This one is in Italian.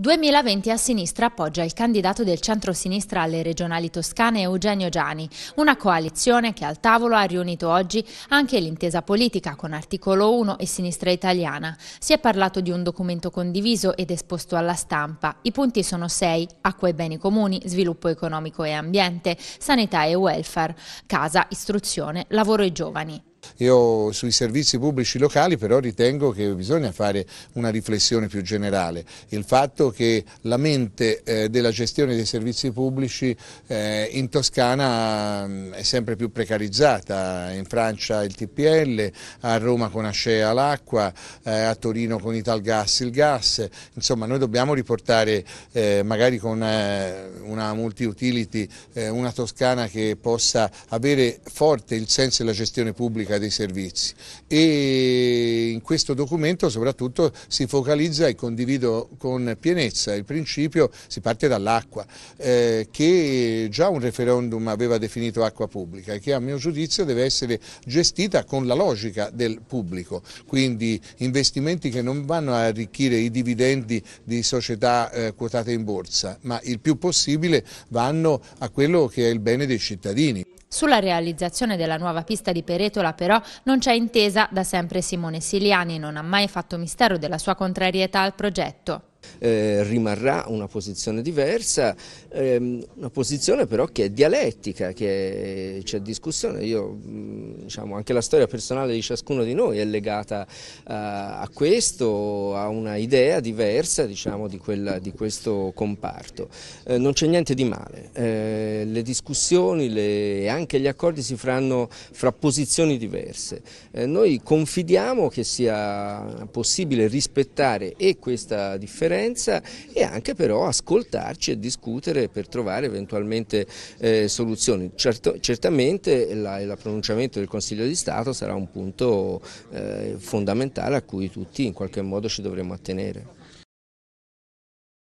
2020 a sinistra appoggia il candidato del centro-sinistra alle regionali toscane Eugenio Giani, una coalizione che al tavolo ha riunito oggi anche l'intesa politica con Articolo 1 e Sinistra Italiana. Si è parlato di un documento condiviso ed esposto alla stampa. I punti sono 6, acqua e beni comuni, sviluppo economico e ambiente, sanità e welfare, casa, istruzione, lavoro e giovani. Io sui servizi pubblici locali però ritengo che bisogna fare una riflessione più generale. Il fatto che la mente eh, della gestione dei servizi pubblici eh, in Toscana mh, mm, è sempre più precarizzata, in Francia il TPL, a Roma con Ascea l'acqua, eh, a Torino con Italgas il gas, insomma noi dobbiamo riportare eh, magari con eh, una multi-utility eh, una Toscana che possa avere forte il senso della gestione pubblica dei servizi e in questo documento soprattutto si focalizza e condivido con pienezza il principio, si parte dall'acqua, eh, che già un referendum aveva definito acqua pubblica e che a mio giudizio deve essere gestita con la logica del pubblico, quindi investimenti che non vanno a arricchire i dividendi di società eh, quotate in borsa, ma il più possibile vanno a quello che è il bene dei cittadini. Sulla realizzazione della nuova pista di Peretola però non c'è intesa da sempre Simone Silia Galliani non ha mai fatto mistero della sua contrarietà al progetto. Eh, rimarrà una posizione diversa, ehm, una posizione però che è dialettica, che c'è discussione. Io mh, mm, diciamo, anche la storia personale di ciascuno di noi è legata uh, a questo, a una idea diversa diciamo, di, quella, di, questo comparto. Eh, non c'è niente di male, eh, le discussioni e anche gli accordi si faranno fra posizioni diverse. Eh, noi confidiamo che sia possibile rispettare e questa differenza e anche però ascoltarci e discutere per trovare eventualmente eh, soluzioni. Certo, certamente la, il pronunciamento del Consiglio Consiglio di Stato sarà un punto eh, fondamentale a cui tutti in qualche modo ci dovremo attenere.